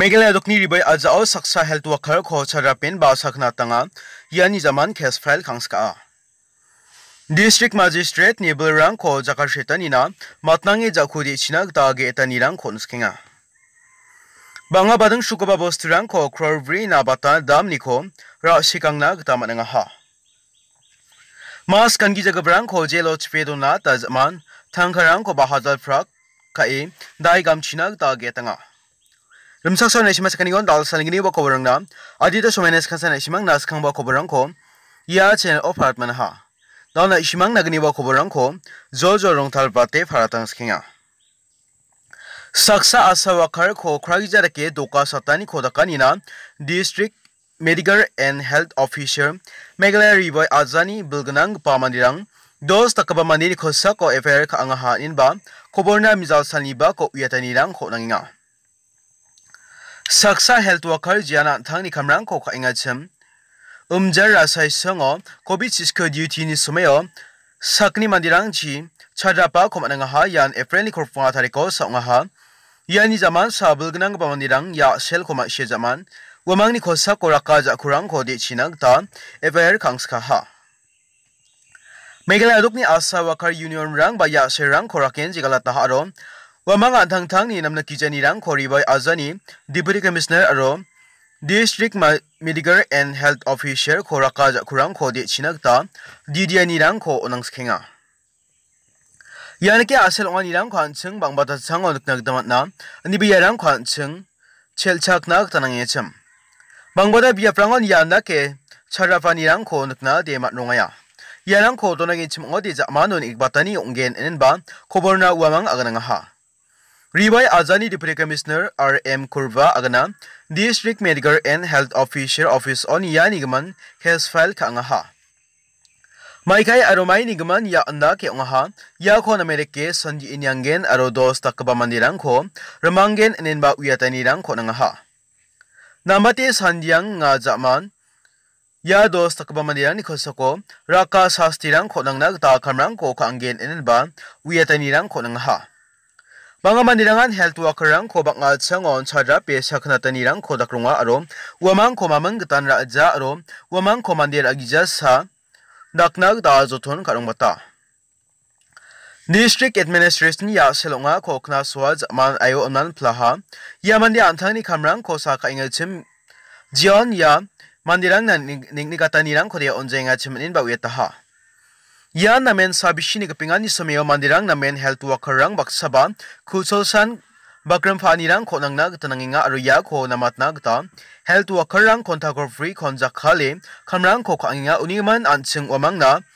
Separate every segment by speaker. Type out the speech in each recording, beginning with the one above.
Speaker 1: मेघालय दुखनी अजाओ सक्सा हेल्थ वर्कर खो सरापिन बाव सकना तंगा यानी जमान खेस फाइल खंगस्का डिस्ट्रिक्ट मजिस्ट्रेट नेबल रंग खो जाकर शेतनीना मतनांगे जाखुदी छिना तागे एतनी रंग खोनस्किंगा बांगा बादंग शुकबा बस्तुरंग खो क्रोवरी नाबाता दाम निखो रा शिकांगना हा मास कनगी जगबरंग खो जेलो चपेदोना तजमान थंगखरंग खो बहाजल फ्रक kai dai gam chinak ta ge रिमसा सौ नई मैसेखनी दाल सलगी खबर रंग आदित समय इसमें नाच खा खबर रंग इया चेनल ओ फारत मन हा दा इसम नगनी खबर रंग जो जो रोंथल पाते फारा सक्सा आशा खर खो खरा के दोका सत्ता खोदका district medical and health officer Meghalaya रिवय आजानी बिलगनांग पादीर दस तक मानी खोसा को एफेयर खा हा इनबा खबरना मिजाज सलीब को उतनी रंग खोनिया saksa health worker jana thangni khamrang ko kha inga chem umjar rasai songo covid sisko duty ni sumeyo sakni mandirang chi chadrapa khomananga ha yan april ni khorpa thariko songa ha yani zaman sabul gnang bamanirang ya sel khoma she zaman wamangni khosa koraka ja khurang kho de chinang ta ever khangska ha Meghalaya आदोकनि ASHA worker union रां बा या से रां खराकेन जिगाला ताहारो Wamang Anthang Thang ni namna kijanirang Khoriboi Azani Deputy Commissioner aro District Medical and Health Officer Khoraka Jakurang Khode Chinakta Didianirang Kho Onangskhenga Yanake asel onganirang kwancheng bangbata chango nuknagdamatna nibiyarang kwancheng chelchaknak tanangecham 방보다 비아프랑은 야나케 차라파니랑 코늑나 데마농아야 야랑 코도나게 침 어디자 마논 익바타니 옹겐 엔바 코버나 우아망 아가나하 रिवाई आजानी deputy commissioner R M Kurbah अगना district medical and health officer office ऑन या निगमन हेस file खांगहा माइकाई अरोमाई निगमन या अंदा के उहा या खो नमेरिक के संजी इन्यांगेन अरो दोस तकबा मंदिरां खो रमांगेन नेनबा उतनी रंग खो नंगहा नामते संजियांग nga zaman या दोस तकबा मंदिरां राका शास्तिरां खो नंगना ता खमरां को खांगेन नेनबा उयातनी रंग खो नंगहा বাংলামানিরাঙান হেলথ ওয়ার্কাররং খোবাকাল ছং অন ছাড়া পে সাকনাতানি রং খোদাকরুয়া আরো ওয়ামাং খোমামং গতান রাজা আরো ওয়ামাং খোমান্দের আগিজা সা নাকনাক দা জথন কারং বাতা ডিস্ট্রিক্ট এডমিনিস্ট্রেশন ইয়া সেলংা খোকনা সোয়াজ মান আয়ো অনান ফ্লাহা ইয়ামান্দি আন্থানি খামরাং খোসা কাইঙ্গছিম জিয়ন ইয়া মান্দিরাং নিগনিগাতানি রং খোদে অনজেঙ্গা ছিমিন বাউয়ে তাহা Yan namen sabishi ni kapingan ni sumeo mandirang namen health worker rang baksaba kusolsan Bakram Fanirang konangna gtananginga aruya ko namatna gta health worker rang contact free konjakhale khamrang ko khanginga uniman anching omangna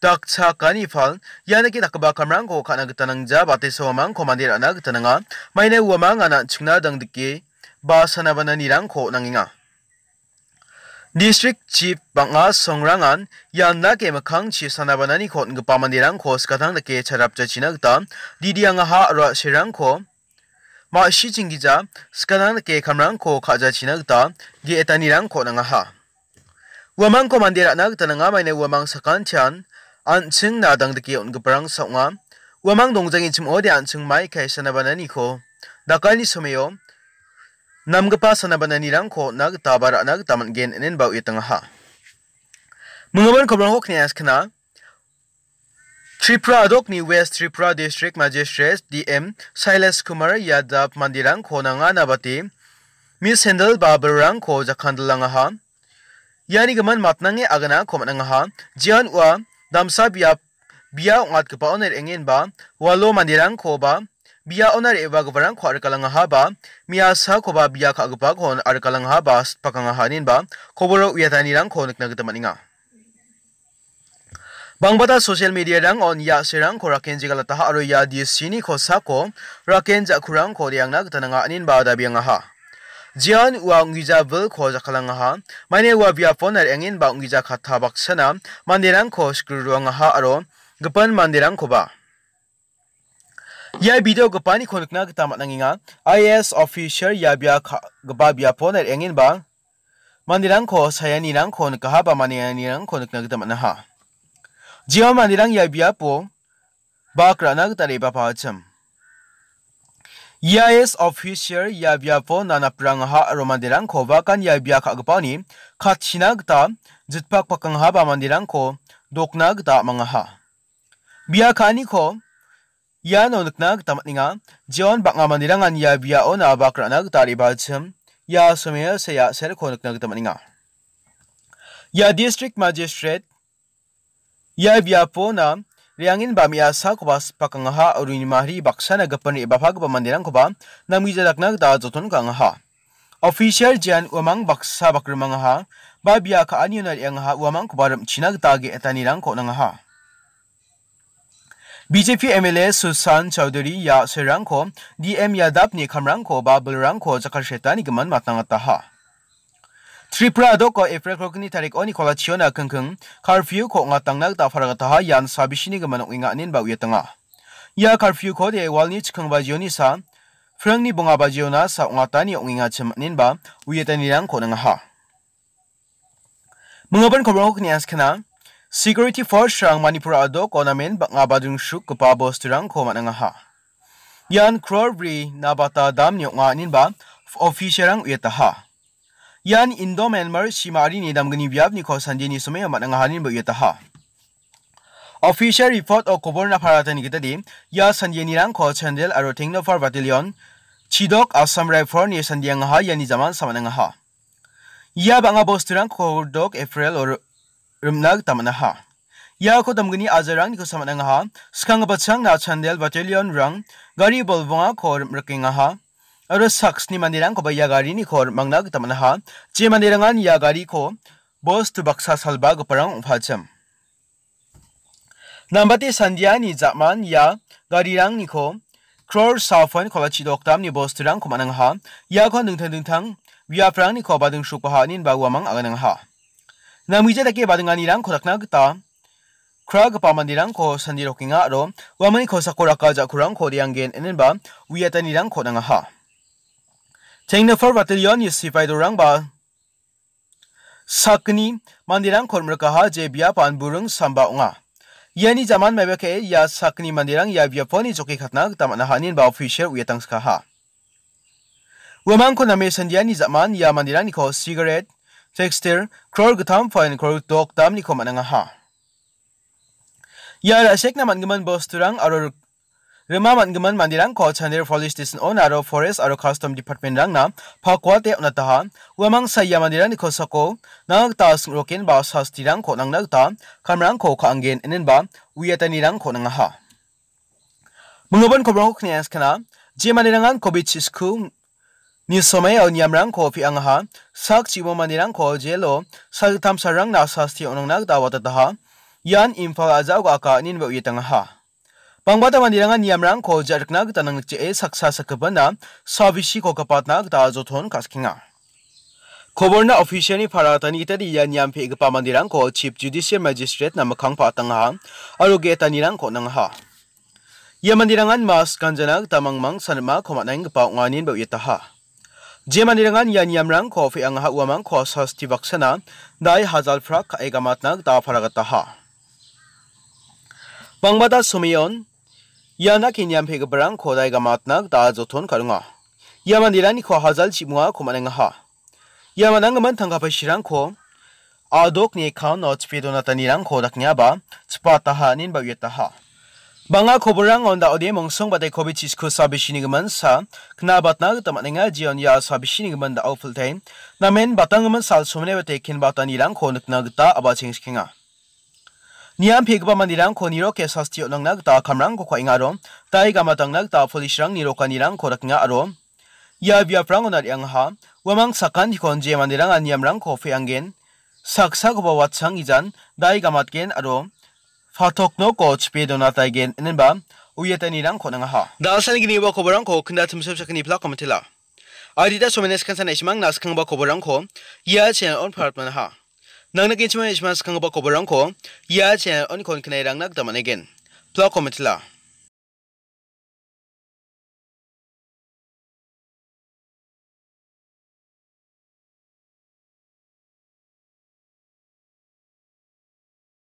Speaker 1: dakcha kani phal yana ki dakba kamrang ko khana gtanangja bate somang ko mandir ana gtananga maine uamang ana chingna dangdike ba sanabana nirang ko nanginga District Chief Banga Songrangan yanna ke makhang chi sanabanani khon ge pamandirang kho skatang da ke charap cha chinak ta didianga ha ra serang h kho ma shi c h i n g i j a skatang da ke khamrang kho khaja chinak ta g i etanirang kho nanga ha wamang komandira nak tananga maine wamang sakan chan an ching na dang d a ke un ge parang songa wamang dongjangin chim o d i an ching mai kai sanabanani kho dakalni someyo namgapa sanabana nirangko nag tabar nag taman gen nen bau itang ha mungaban kobrang hok nias kana Tripura adok ni West Tripura District Magistrate DM Silas Kumar Yadav mandirang ko nanga nabati Miss Hendel Babarang ko jakhandalanga ha yani gaman matnange agana komananga ha jian wa damsa biap bia ongat kpa oner engen ba walo mandirang ko ba Bia onar eva gwarang ko arkalang ha ba mia sa ko ba bia ka gpa ko arkalang ha ba pakang hanin ba koboro uyatani rang ko nikna gita maninga Bangbata social media rang on ya serang ko raken jigala taha aro ya di sini ko sa ko raken kurang ko riang na nga anin ba da biang ha Jian wa ngija vil ko jakalang ha mane wa bia ponar engin ba ngija khatabak sana mandirang ko skru ruang ha aro gpan mandirang ko ba Ya video gepani konekna kita mat nanginga IS officer ya bia geba bia pon er engin bang mandirang ko sayani rang ko nekaha ba maniani rang ko nekna kita mat ha Jia mandirang ya bia po ba krana kita reba pa cham IS officer ya bia po nana prang ha ro mandirang ko ba kan ya bia kha gepani khatina kita jitpak pakang ha ba mandirang ko dokna kita mangaha Bia khani ko Ia no nikna gita man·enga. jeon bang·a manderangan ia biao na bakrana gita re·baachim ia somea sea serko nikna gita man·enga. Ia district magistrate ia biapo na Riangin bami asa koba pakangaha aruni mahri baksana gapan e bapak ba mandirang koba nami jadaknak da joton kangaha. Official jan uamang baksa bakrumang ha ba biya ka anionar yang ha uamang koba ram chinak tage etanirang ko nangaha. BJP MLA Susan Chowdhury ya Serangko, DM Yadav ni Kamrangko ba Bulrangko Jakar Shetani Gaman Matangataha. Tripura doko April clock ni tarik oni kolatio na kengkeng, karfiu ko ngatang nag tafaragataha yan sabishini gaman uinga anin ba uyatanga. Ya karfiu ko de wal ni chikang bajio ni sa, frang ni bunga bajio na sa ungatani uinga chim anin ba uyatani lang ko nang ha. Mengapa kau berhak ni askena? Security Force Rang Manipur Ado Konamen Bangga Badung Shuk Kepa Bos Terang Koma Nengah. Yan Krawri Nabata Dam Nyok Nga Ninba Official Rang Uyataha. Yan Indo Myanmar Shimari Nidam Gini Biab Niko Sanje Nisume Yama Nengah Ninba Uyataha. Official Report O Kobor Naparata Nikita Di Ya Sanje Nirang Ko Chandel Aro Tengno Far Batilion Chidok Asam Rifle Nye Sanje Nga Ha Yani Zaman Sama Nengah. Ya Bangga Bos Terang Kodok April Oro रुमनाग तमना या खोदमगनी आजरंग निको समनंगा स्कंग बछंग ना छंदेल बटेलियन रंग गारी बलवा खोर मृकिंगा अर सक्स नि मनिरंग को बया गारी नि खोर मंगना तमना चे जे या गारी खो बोस तु बक्सा सलबा गो परंग उफाचम संध्या नि जामान या गारी रंग निको क्रोर साफन खोलाची डॉक्टर नि बोस तुरंग को या खो नंग थंग विया प्रांग नि खो बादंग सुपहा नि बागवा मंग आगनंगा namwijadake badenganirang kodakna gita. Krag pamandirang ko rokinga ro wamani ko sakoraka jakurang ko dianggen enenba wiyatanirang ko nangaha. Tengnefer batalyon yisipaidorang ba sakni mandirang ko merkaha jebia pan burung samba unga. Yani zaman mebeke ya sakni mandirang ya biaponi joki katna tamatna hanin ba official wiyatang skaha. Wamang ko name sandiani zaman ya mandirang ko cigarette fixture kror gatham fine kror dog dam ni koma nanga ha yara sek na man gaman bos turang aro rema man gaman mandirang ko chander police station on aro forest aro custom department rang na phakwa te na ta uamang sa yamandirang ko sako na ta sing rokin ba sastirang ko nang nal ta kamrang ko khangen enen ba uyatani rang ko nanga ha mungoban khobrang khnias kana jemani rangan covid school ni somai au niam rang ko fi angaha, ha sak chi mo mani rang ko je lo sak tham sarang na sa sti onang nak da wa ha yan imfa aza ga ka nin ba wi tang ha Pangbata mandiranga niam rang ko jarak nak tanang che e saksa sakabana savishi ko kapat nak da zothon kaskinga Koborna officialni paratani itadi yan niam pe igpa mandirang ko chief judicial magistrate na makhang patang ha aru ge rang ko nang ha Ya mandirangan mas mang tamangmang sanma khomatnaing pa nganin ba yeta ha Germany rengan yani amrang kofi ang ha uamang kos has ti vaksana dai hazal frak ka egamat nag ta faragata ha. Bangbada sumiyon yana kinyam pig brang ko dai gamat nag ta zoton karunga. Yaman dilani ko hazal chimua kumaneng ha. Yaman ang man tanga pashirang ko adok ni ekaun na tspido na tanirang ko daknya ba tspata ha nin ba yeta ha. Banga koborang onda odie mongsong batai k o b i c h i s k o sabi shinigaman sa kna batna g tamat nga jion ya sabi shinigaman da awful t e i n namen batangaman g sal sumne b a t e kin batani r a n g ko nukna gita aba chingskinga niam phegba mandirang ko niro ke sastio nangna gita kamrang ko khainga ro tai gama tangna gita f u l i s h rang niro ka nirang ko raknga aro ya bia prang onar yang ha wamang sakan h i k o n je i mandirang aniam rang ko fe angen saksa ko ba watsang izan dai g a m a t g e n aro Fatok no coach pe donat again in ba uyetani rang khona ha da asal gini ba khobarang kho khinda thum sab sakni pla comment la ari da so menes kansa nais mang nas khang ba khobarang kho ya chen on phat man ha nang nak ichma ichma khang ba khobarang kho ya chen on kon khnai rang nak da man again pla comment la